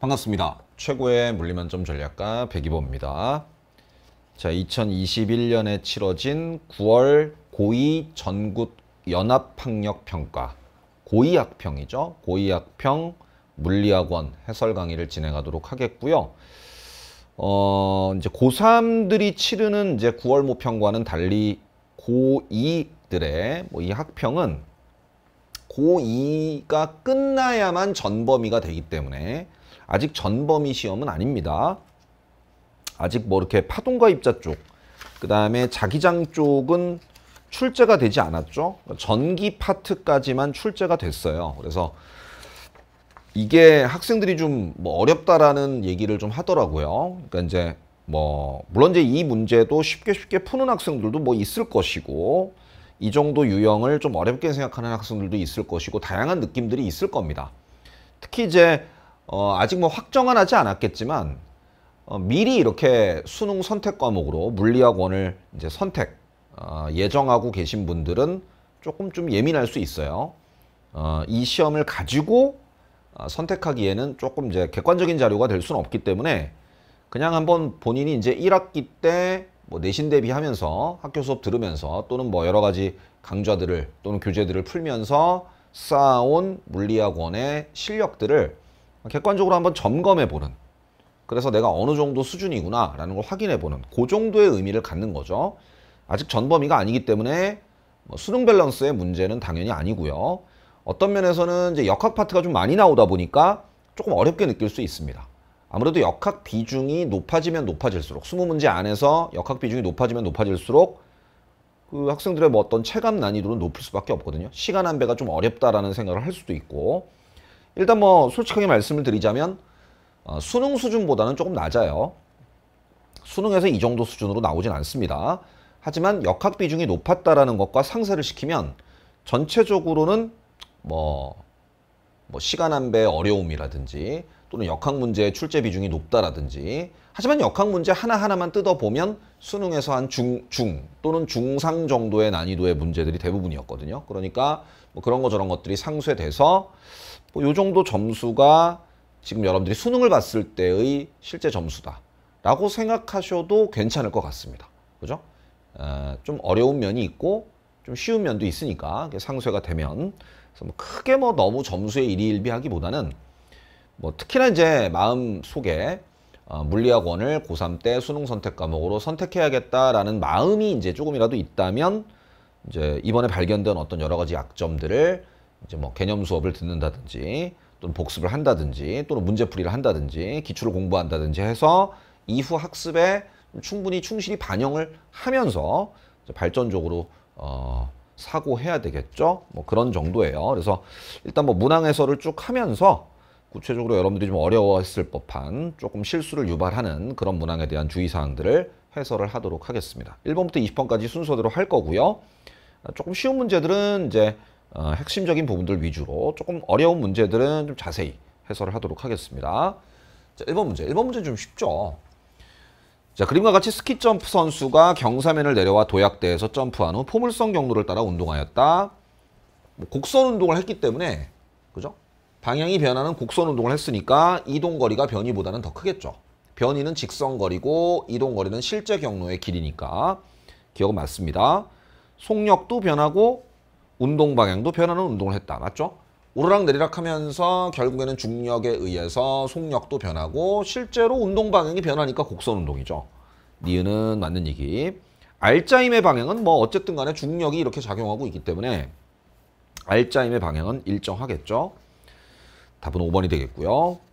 반갑습니다. 최고의 물리만점 전략가 백이보입니다. 자, 2021년에 치러진 9월 고2 전국 연합학력 평가 고이학평이죠. 고이학평 물리학원 해설 강의를 진행하도록 하겠고요. 어, 이제 고3들이 치르는 이제 9월 모평과는 달리 고2들의 뭐이 학평은 고2가 끝나야만 전범위가 되기 때문에 아직 전범위 시험은 아닙니다. 아직 뭐 이렇게 파동과 입자 쪽, 그 다음에 자기장 쪽은 출제가 되지 않았죠. 전기 파트까지만 출제가 됐어요. 그래서 이게 학생들이 좀 뭐 어렵다라는 얘기를 좀 하더라고요. 그러니까 이제 뭐 물론 이제 이 문제도 쉽게 쉽게 푸는 학생들도 뭐 있을 것이고 이 정도 유형을 좀 어렵게 생각하는 학생들도 있을 것이고 다양한 느낌들이 있을 겁니다. 특히 이제 어, 아직 뭐 확정은 하지 않았겠지만 어, 미리 이렇게 수능 선택 과목으로 물리학원을 이제 선택 어, 예정하고 계신 분들은 조금 좀 예민할 수 있어요. 어, 이 시험을 가지고 어, 선택하기에는 조금 이제 객관적인 자료가 될 수는 없기 때문에 그냥 한번 본인이 이제 1학기 때 뭐 내신 대비하면서 학교 수업 들으면서 또는 뭐 여러 가지 강좌들을 또는 교재들을 풀면서 쌓아온 물리학원의 실력들을 객관적으로 한번 점검해 보는 그래서 내가 어느 정도 수준이구나 라는 걸 확인해 보는 그 정도의 의미를 갖는 거죠 아직 전범위가 아니기 때문에 뭐 수능 밸런스의 문제는 당연히 아니고요 어떤 면에서는 이제 역학 파트가 좀 많이 나오다 보니까 조금 어렵게 느낄 수 있습니다 아무래도 역학 비중이 높아지면 높아질수록 수무 문제 안에서 역학 비중이 높아지면 높아질수록 그 학생들의 뭐 어떤 체감 난이도는 높을 수밖에 없거든요 시간 안배가 좀 어렵다라는 생각을 할 수도 있고 일단 뭐 솔직하게 말씀을 드리자면 어, 수능 수준보다는 조금 낮아요. 수능에서 이 정도 수준으로 나오진 않습니다. 하지만 역학 비중이 높았다라는 것과 상쇄를 시키면 전체적으로는 뭐, 뭐 시간 안배 어려움이라든지 또는 역학 문제의 출제 비중이 높다라든지 하지만 역학 문제 하나하나만 뜯어보면 수능에서 한 중, 중 또는 중상 정도의 난이도의 문제들이 대부분이었거든요. 그러니까 뭐 그런 거 저런 것들이 상쇄돼서 뭐요 정도 점수가 지금 여러분들이 수능을 봤을 때의 실제 점수다 라고 생각하셔도 괜찮을 것 같습니다. 그죠? 좀 어려운 면이 있고 좀 쉬운 면도 있으니까 상쇄가 되면 그래서 뭐 크게 뭐 너무 점수에 일희일비하기보다는 뭐 특히나 이제 마음 속에 어, 물리학원을 고3 때 수능 선택 과목으로 선택해야겠다라는 마음이 이제 조금이라도 있다면 이제 이번에 발견된 어떤 여러 가지 약점들을 이제 뭐 개념 수업을 듣는다든지 또는 복습을 한다든지 또는 문제풀이를 한다든지 기출을 공부한다든지 해서 이후 학습에 충분히 충실히 반영을 하면서 발전적으로 어, 사고해야 되겠죠. 뭐 그런 정도예요. 그래서 일단 뭐 문항 해설을 쭉 하면서 구체적으로 여러분들이 좀 어려워했을 법한 조금 실수를 유발하는 그런 문항에 대한 주의사항들을 해설을 하도록 하겠습니다. 1번부터 20번까지 순서대로 할 거고요. 아, 조금 쉬운 문제들은 이제 어, 핵심적인 부분들 위주로 조금 어려운 문제들은 좀 자세히 해설을 하도록 하겠습니다. 자, 1번 문제. 1번 문제는 좀 쉽죠. 자, 그림과 같이 스키 점프 선수가 경사면을 내려와 도약대에서 점프한 후 포물선 경로를 따라 운동하였다. 뭐 곡선 운동을 했기 때문에 그죠? 방향이 변하는 곡선 운동을 했으니까 이동거리가 변이보다는 더 크겠죠. 변이는 직선거리고 이동거리는 실제 경로의 길이니까 기억은 맞습니다. 속력도 변하고 운동 방향도 변하는 운동을 했다. 맞죠? 오르락 내리락 하면서 결국에는 중력에 의해서 속력도 변하고 실제로 운동 방향이 변하니까 곡선 운동이죠. 니은은 맞는 얘기. 알짜임의 방향은 뭐 어쨌든 간에 중력이 이렇게 작용하고 있기 때문에 알짜임의 방향은 일정하겠죠. 답은 5번이 되겠고요.